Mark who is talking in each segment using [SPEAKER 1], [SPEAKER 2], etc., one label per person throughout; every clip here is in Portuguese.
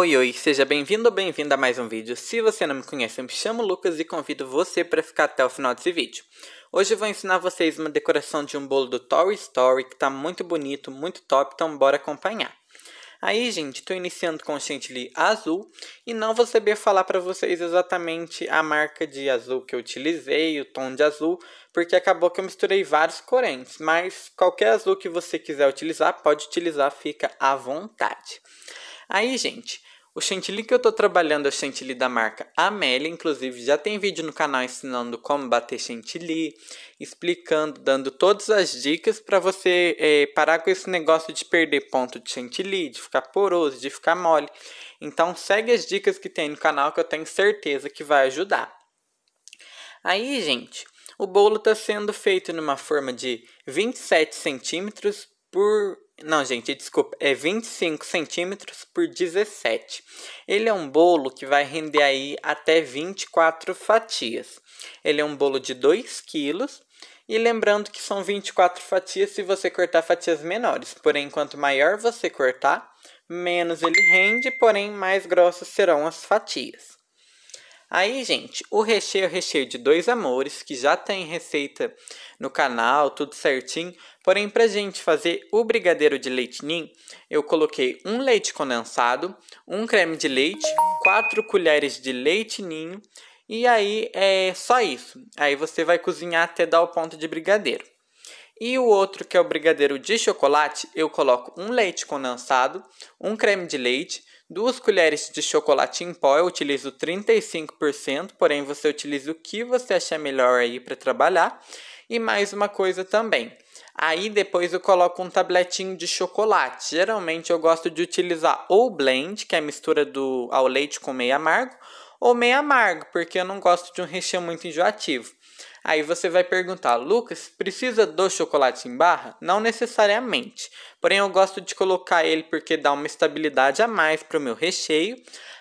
[SPEAKER 1] Oi, oi, seja bem-vindo ou bem-vinda a mais um vídeo. Se você não me conhece, eu me chamo Lucas e convido você para ficar até o final desse vídeo. Hoje eu vou ensinar vocês uma decoração de um bolo do Toy Story, que está muito bonito, muito top, então bora acompanhar. Aí, gente, estou iniciando com o chantilly azul e não vou saber falar para vocês exatamente a marca de azul que eu utilizei, o tom de azul, porque acabou que eu misturei vários corantes mas qualquer azul que você quiser utilizar, pode utilizar, fica à vontade. Aí, gente, o chantilly que eu estou trabalhando é o chantilly da marca Amélia, inclusive já tem vídeo no canal ensinando como bater chantilly, explicando, dando todas as dicas para você é, parar com esse negócio de perder ponto de chantilly, de ficar poroso, de ficar mole. Então segue as dicas que tem no canal que eu tenho certeza que vai ajudar. Aí, gente, o bolo está sendo feito numa forma de 27 centímetros por não, gente, desculpa, é 25 centímetros por 17. Ele é um bolo que vai render aí até 24 fatias. Ele é um bolo de 2 quilos. E lembrando que são 24 fatias se você cortar fatias menores. Porém, quanto maior você cortar, menos ele rende, porém mais grossas serão as fatias. Aí, gente, o recheio é recheio de dois amores, que já tem receita no canal, tudo certinho. Porém, para gente fazer o brigadeiro de leite ninho, eu coloquei um leite condensado, um creme de leite, quatro colheres de leite ninho, e aí é só isso. Aí você vai cozinhar até dar o ponto de brigadeiro. E o outro, que é o brigadeiro de chocolate, eu coloco um leite condensado, um creme de leite, duas colheres de chocolate em pó, eu utilizo 35%, porém você utiliza o que você achar melhor aí para trabalhar. E mais uma coisa também. Aí depois eu coloco um tabletinho de chocolate. Geralmente eu gosto de utilizar ou blend, que é a mistura do ao leite com meio amargo, ou meio amargo, porque eu não gosto de um recheio muito enjoativo. Aí você vai perguntar, Lucas, precisa do chocolate em barra? Não necessariamente, porém eu gosto de colocar ele porque dá uma estabilidade a mais para o meu recheio.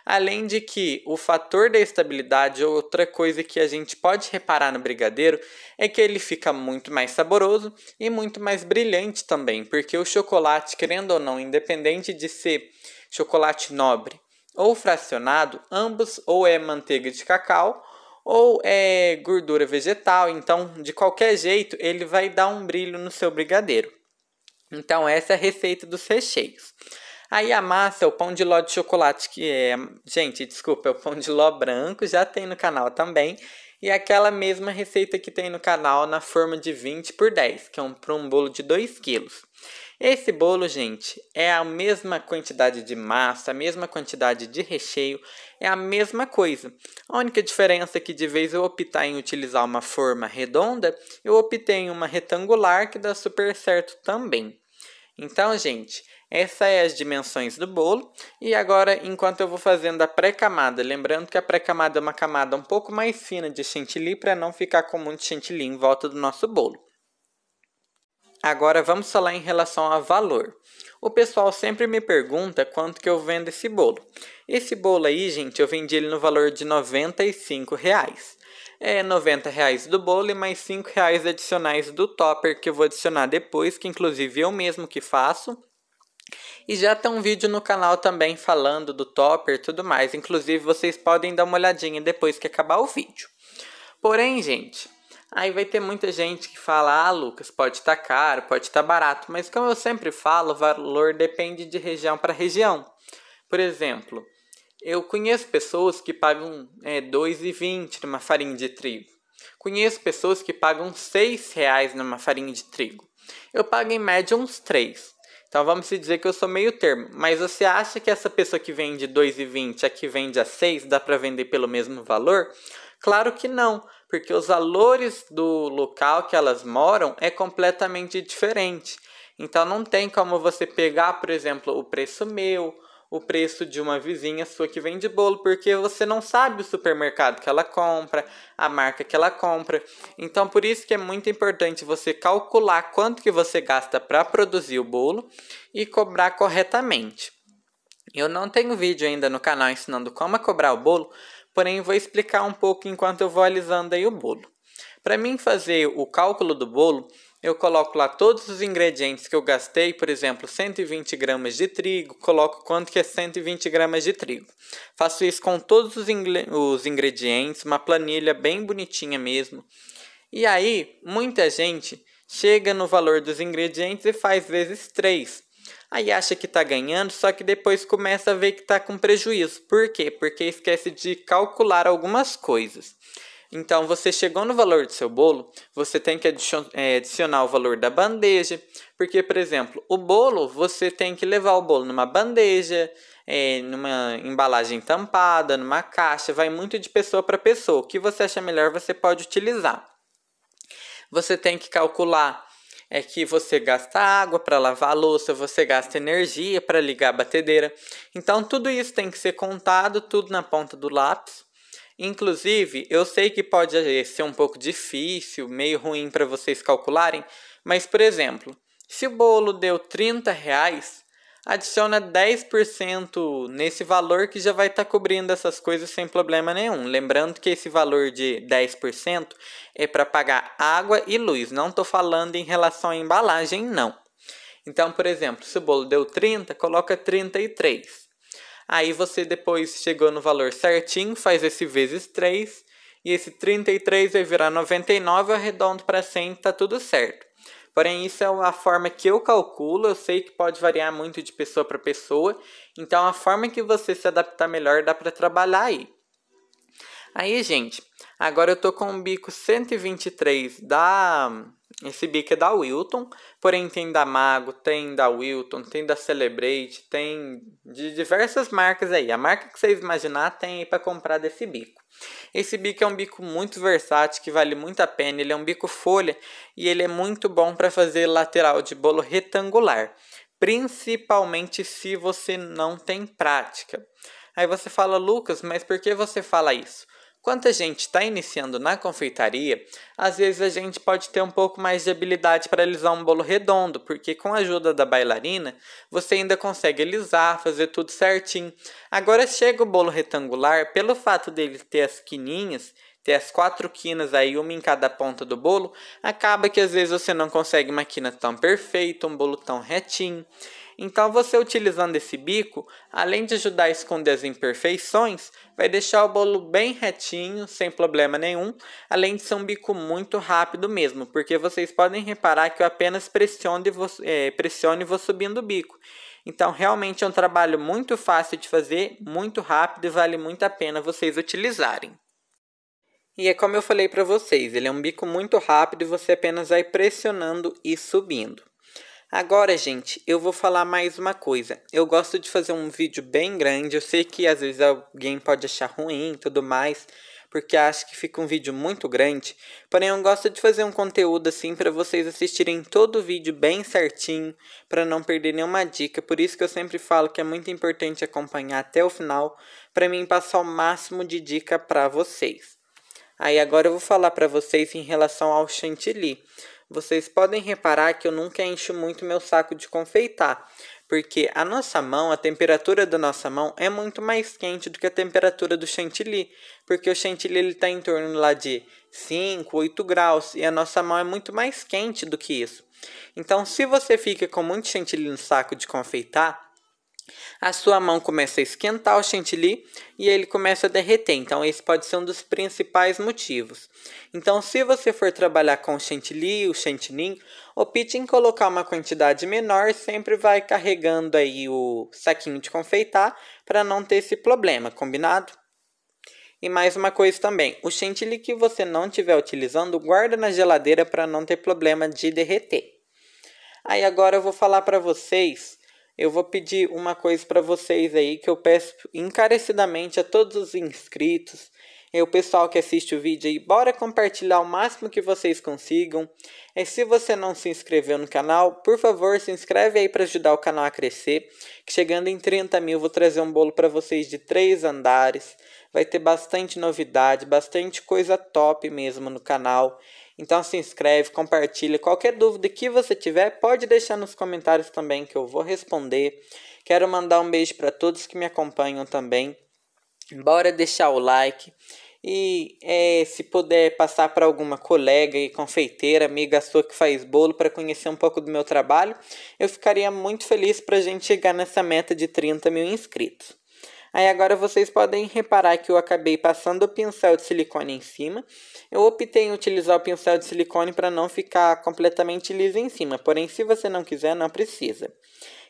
[SPEAKER 1] Além de que o fator da estabilidade, outra coisa que a gente pode reparar no brigadeiro é que ele fica muito mais saboroso e muito mais brilhante também, porque o chocolate, querendo ou não, independente de ser chocolate nobre ou fracionado, ambos ou é manteiga de cacau ou é, gordura vegetal. Então, de qualquer jeito, ele vai dar um brilho no seu brigadeiro. Então, essa é a receita dos recheios. Aí a massa o pão de ló de chocolate, que é. Gente, desculpa, é o pão de ló branco, já tem no canal também. E aquela mesma receita que tem no canal na forma de 20 por 10, que é um, para um bolo de 2 quilos. Esse bolo, gente, é a mesma quantidade de massa, a mesma quantidade de recheio, é a mesma coisa. A única diferença é que de vez eu optar em utilizar uma forma redonda, eu optei em uma retangular que dá super certo também. Então, gente, essas é as dimensões do bolo. E agora, enquanto eu vou fazendo a pré-camada, lembrando que a pré-camada é uma camada um pouco mais fina de chantilly para não ficar com muito chantilly em volta do nosso bolo. Agora vamos falar em relação a valor. O pessoal sempre me pergunta quanto que eu vendo esse bolo. Esse bolo aí, gente, eu vendi ele no valor de R$ 95. Reais. É R$ 90 reais do bolo e mais R$ 5 reais adicionais do topper que eu vou adicionar depois, que inclusive eu mesmo que faço. E já tem um vídeo no canal também falando do topper e tudo mais. Inclusive, vocês podem dar uma olhadinha depois que acabar o vídeo. Porém, gente, Aí vai ter muita gente que fala: ah, Lucas, pode estar tá caro, pode estar tá barato, mas como eu sempre falo, o valor depende de região para região. Por exemplo, eu conheço pessoas que pagam é, 2,20 numa farinha de trigo. Conheço pessoas que pagam 6 reais numa farinha de trigo. Eu pago em média uns 3. Então vamos dizer que eu sou meio termo. Mas você acha que essa pessoa que vende 2,20 a que vende a 6 dá para vender pelo mesmo valor? Claro que não, porque os valores do local que elas moram é completamente diferente. Então não tem como você pegar, por exemplo, o preço meu, o preço de uma vizinha sua que vende bolo, porque você não sabe o supermercado que ela compra, a marca que ela compra. Então por isso que é muito importante você calcular quanto que você gasta para produzir o bolo e cobrar corretamente. Eu não tenho vídeo ainda no canal ensinando como cobrar o bolo, porém vou explicar um pouco enquanto eu vou alisando aí o bolo. Para mim fazer o cálculo do bolo, eu coloco lá todos os ingredientes que eu gastei, por exemplo, 120 gramas de trigo, coloco quanto que é 120 gramas de trigo. Faço isso com todos os, os ingredientes, uma planilha bem bonitinha mesmo. E aí, muita gente chega no valor dos ingredientes e faz vezes 3. Aí acha que está ganhando, só que depois começa a ver que está com prejuízo. Por quê? Porque esquece de calcular algumas coisas. Então, você chegou no valor do seu bolo, você tem que é, adicionar o valor da bandeja, porque, por exemplo, o bolo, você tem que levar o bolo numa bandeja, é, numa embalagem tampada, numa caixa, vai muito de pessoa para pessoa. O que você acha melhor, você pode utilizar. Você tem que calcular é que você gasta água para lavar a louça, você gasta energia para ligar a batedeira. Então tudo isso tem que ser contado, tudo na ponta do lápis. Inclusive, eu sei que pode ser um pouco difícil, meio ruim para vocês calcularem, mas por exemplo, se o bolo deu 30 reais, adiciona 10% nesse valor que já vai estar tá cobrindo essas coisas sem problema nenhum. Lembrando que esse valor de 10% é para pagar água e luz, não estou falando em relação à embalagem, não. Então, por exemplo, se o bolo deu 30, coloca 33. Aí você depois chegou no valor certinho, faz esse vezes 3, e esse 33 vai virar 99, arredondo para 100, tá tudo certo. Porém, isso é a forma que eu calculo, eu sei que pode variar muito de pessoa para pessoa, então a forma que você se adaptar melhor dá para trabalhar aí. Aí, gente, agora eu tô com o bico 123 da esse bico é da Wilton, porém tem da Mago, tem da Wilton, tem da Celebrate, tem de diversas marcas aí. A marca que vocês imaginar tem aí para comprar desse bico. Esse bico é um bico muito versátil, que vale muito a pena. Ele é um bico folha e ele é muito bom para fazer lateral de bolo retangular, principalmente se você não tem prática. Aí você fala, Lucas, mas por que você fala isso? Quando a gente está iniciando na confeitaria, às vezes a gente pode ter um pouco mais de habilidade para alisar um bolo redondo, porque com a ajuda da bailarina você ainda consegue alisar, fazer tudo certinho. Agora chega o bolo retangular, pelo fato dele ter as quininhas, ter as quatro quinas aí, uma em cada ponta do bolo, acaba que às vezes você não consegue uma quina tão perfeita, um bolo tão retinho. Então, você utilizando esse bico, além de ajudar a esconder as imperfeições, vai deixar o bolo bem retinho, sem problema nenhum, além de ser um bico muito rápido mesmo, porque vocês podem reparar que eu apenas pressiono e vou, é, e vou subindo o bico. Então, realmente é um trabalho muito fácil de fazer, muito rápido e vale muito a pena vocês utilizarem. E é como eu falei para vocês, ele é um bico muito rápido e você apenas vai pressionando e subindo. Agora, gente, eu vou falar mais uma coisa. Eu gosto de fazer um vídeo bem grande. Eu sei que às vezes alguém pode achar ruim e tudo mais, porque acho que fica um vídeo muito grande. Porém, eu gosto de fazer um conteúdo assim para vocês assistirem todo o vídeo bem certinho, para não perder nenhuma dica. Por isso que eu sempre falo que é muito importante acompanhar até o final, para mim passar o máximo de dica para vocês. Aí agora eu vou falar para vocês em relação ao chantilly. Vocês podem reparar que eu nunca encho muito meu saco de confeitar, porque a nossa mão, a temperatura da nossa mão é muito mais quente do que a temperatura do chantilly, porque o chantilly está em torno lá de 5, 8 graus e a nossa mão é muito mais quente do que isso. Então, se você fica com muito chantilly no saco de confeitar, a sua mão começa a esquentar o chantilly e ele começa a derreter. Então, esse pode ser um dos principais motivos. Então, se você for trabalhar com chantilly, ou chantilly, opte em colocar uma quantidade menor, sempre vai carregando aí o saquinho de confeitar para não ter esse problema, combinado? E mais uma coisa também, o chantilly que você não estiver utilizando, guarda na geladeira para não ter problema de derreter. Aí agora eu vou falar para vocês eu vou pedir uma coisa para vocês aí que eu peço encarecidamente a todos os inscritos e o pessoal que assiste o vídeo aí, bora compartilhar o máximo que vocês consigam. E se você não se inscreveu no canal, por favor, se inscreve aí para ajudar o canal a crescer. Que chegando em 30 mil, vou trazer um bolo para vocês de três andares. Vai ter bastante novidade, bastante coisa top mesmo no canal. Então se inscreve, compartilha. Qualquer dúvida que você tiver, pode deixar nos comentários também que eu vou responder. Quero mandar um beijo para todos que me acompanham também. Bora deixar o like. E é, se puder passar para alguma colega e confeiteira, amiga sua que faz bolo, para conhecer um pouco do meu trabalho, eu ficaria muito feliz para a gente chegar nessa meta de 30 mil inscritos. Aí agora vocês podem reparar que eu acabei passando o pincel de silicone em cima. Eu optei em utilizar o pincel de silicone para não ficar completamente liso em cima, porém se você não quiser, não precisa.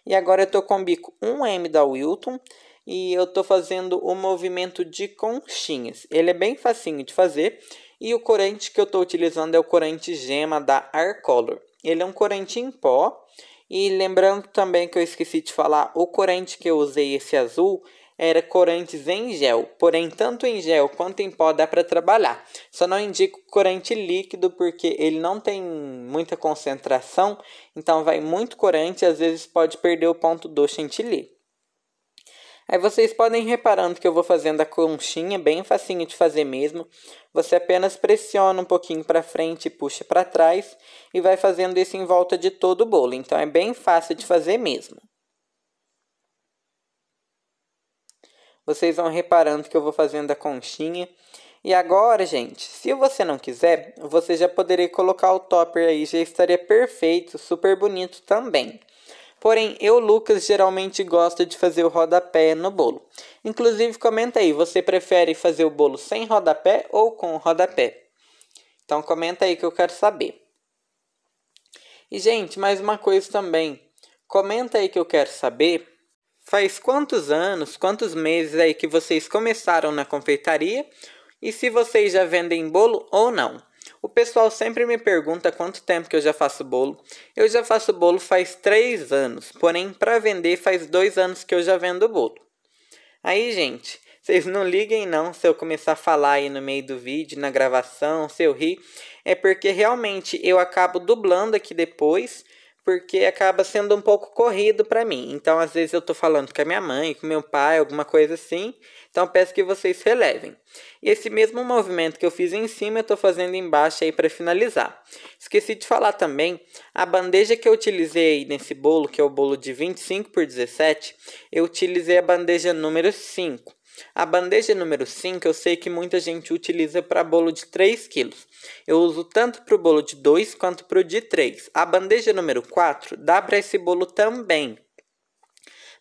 [SPEAKER 1] E agora eu estou com o bico 1M da Wilton e eu estou fazendo o movimento de conchinhas. Ele é bem facinho de fazer e o corante que eu estou utilizando é o corante gema da Arcolor. Ele é um corante em pó e lembrando também que eu esqueci de falar, o corante que eu usei, esse azul, era corantes em gel, porém tanto em gel quanto em pó dá para trabalhar. Só não indico corante líquido porque ele não tem muita concentração, então vai muito corante e às vezes pode perder o ponto do chantilly. Aí vocês podem reparando que eu vou fazendo a conchinha, bem facinho de fazer mesmo. Você apenas pressiona um pouquinho para frente e puxa para trás e vai fazendo isso em volta de todo o bolo. Então é bem fácil de fazer mesmo. Vocês vão reparando que eu vou fazendo a conchinha. E agora, gente, se você não quiser, você já poderia colocar o topper aí, já estaria perfeito, super bonito também. Porém, eu, Lucas, geralmente gosto de fazer o rodapé no bolo. Inclusive, comenta aí, você prefere fazer o bolo sem rodapé ou com rodapé? Então, comenta aí que eu quero saber. E, gente, mais uma coisa também. Comenta aí que eu quero saber Faz quantos anos, quantos meses aí que vocês começaram na confeitaria e se vocês já vendem bolo ou não. O pessoal sempre me pergunta quanto tempo que eu já faço bolo. Eu já faço bolo faz 3 anos, porém para vender faz 2 anos que eu já vendo bolo. Aí, gente, vocês não liguem não se eu começar a falar aí no meio do vídeo, na gravação, se eu rir, é porque realmente eu acabo dublando aqui depois porque acaba sendo um pouco corrido para mim. Então, às vezes eu tô falando com a minha mãe, com meu pai, alguma coisa assim. Então, peço que vocês relevem. E esse mesmo movimento que eu fiz em cima, eu tô fazendo embaixo aí para finalizar. Esqueci de falar também, a bandeja que eu utilizei nesse bolo, que é o bolo de 25 por 17, eu utilizei a bandeja número 5. A bandeja número 5 eu sei que muita gente utiliza para bolo de 3 quilos. Eu uso tanto para o bolo de 2 quanto para o de 3. A bandeja número 4 dá para esse bolo também.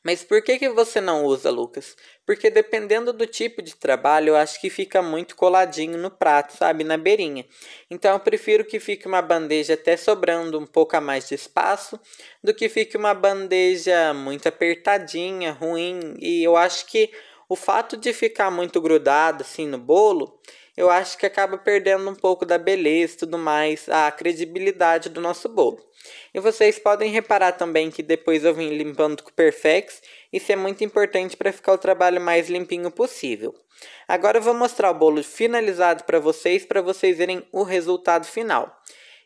[SPEAKER 1] Mas por que, que você não usa, Lucas? Porque dependendo do tipo de trabalho, eu acho que fica muito coladinho no prato, sabe? Na beirinha. Então eu prefiro que fique uma bandeja até sobrando um pouco a mais de espaço do que fique uma bandeja muito apertadinha, ruim. E eu acho que o fato de ficar muito grudado assim no bolo, eu acho que acaba perdendo um pouco da beleza e tudo mais, a credibilidade do nosso bolo. E vocês podem reparar também que depois eu vim limpando com o Perfex, isso é muito importante para ficar o trabalho mais limpinho possível. Agora eu vou mostrar o bolo finalizado para vocês, para vocês verem o resultado final.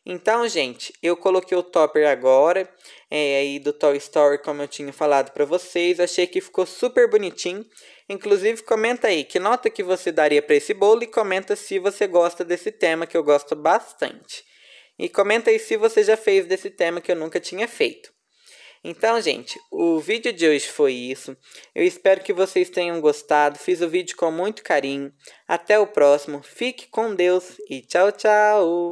[SPEAKER 1] Então, gente, eu coloquei o topper agora, é, aí do Toy Story, como eu tinha falado para vocês. Achei que ficou super bonitinho. Inclusive, comenta aí que nota que você daria para esse bolo e comenta se você gosta desse tema, que eu gosto bastante. E comenta aí se você já fez desse tema que eu nunca tinha feito. Então, gente, o vídeo de hoje foi isso. Eu espero que vocês tenham gostado. Fiz o vídeo com muito carinho. Até o próximo. Fique com Deus e tchau, tchau!